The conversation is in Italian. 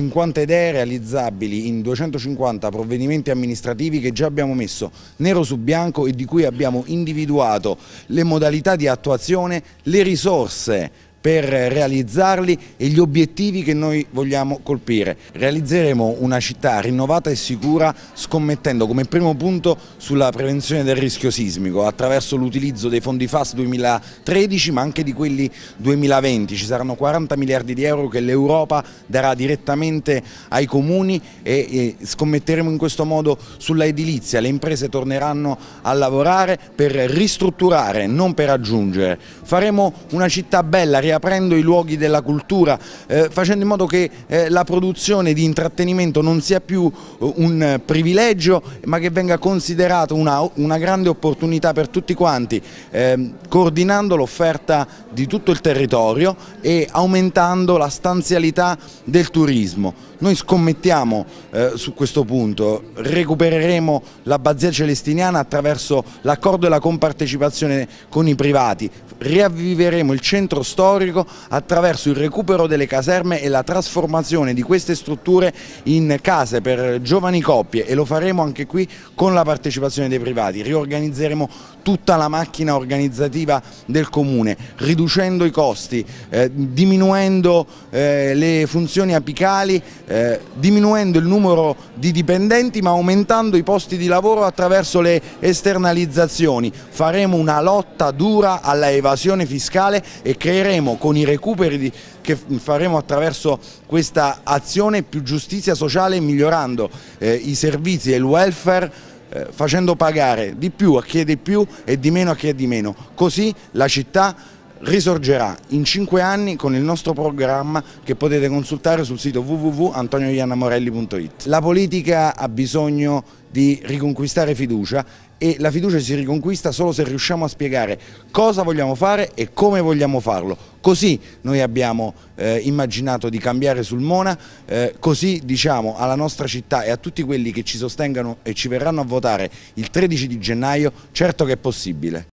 50 idee realizzabili in 250 provvedimenti amministrativi che già abbiamo messo nero su bianco e di cui abbiamo individuato le modalità di attuazione, le risorse per realizzarli e gli obiettivi che noi vogliamo colpire. Realizzeremo una città rinnovata e sicura scommettendo come primo punto sulla prevenzione del rischio sismico attraverso l'utilizzo dei fondi FAS 2013 ma anche di quelli 2020. Ci saranno 40 miliardi di euro che l'Europa darà direttamente ai comuni e, scommetteremo in questo modo sulla edilizia. Le imprese torneranno a lavorare per ristrutturare, non per aggiungere. Faremo una città bella, realizzata riaprendo i luoghi della cultura, eh, facendo in modo che eh, la produzione di intrattenimento non sia più eh, un privilegio ma che venga considerata una, una grande opportunità per tutti quanti, ehm, coordinando l'offerta di tutto il territorio e aumentando la stanzialità del turismo. Noi scommettiamo eh, su questo punto, recupereremo l'abbazia celestiniana attraverso l'accordo e la compartecipazione con i privati, riavviveremo il centro storico storico attraverso il recupero delle caserme e la trasformazione di queste strutture in case per giovani coppie e lo faremo anche qui con la partecipazione dei privati. Riorganizzeremo tutta la macchina organizzativa del comune, riducendo i costi, eh, diminuendo eh, le funzioni apicali, eh, diminuendo il numero di dipendenti ma aumentando i posti di lavoro attraverso le esternalizzazioni. Faremo una lotta dura alla evasione fiscale e creeremo faremo con i recuperi di, che faremo attraverso questa azione più giustizia sociale migliorando eh, i servizi e il welfare eh, facendo pagare di più a chi è di più e di meno a chi è di meno. Così la città risorgerà in cinque anni con il nostro programma che potete consultare sul sito www.antonioiannamorelli.it. La politica ha bisogno di riconquistare fiducia e la fiducia si riconquista solo se riusciamo a spiegare cosa vogliamo fare e come vogliamo farlo. Così noi abbiamo eh, immaginato di cambiare sul Mona, eh, così diciamo alla nostra città e a tutti quelli che ci sostengano e ci verranno a votare il 13 di gennaio, certo che è possibile.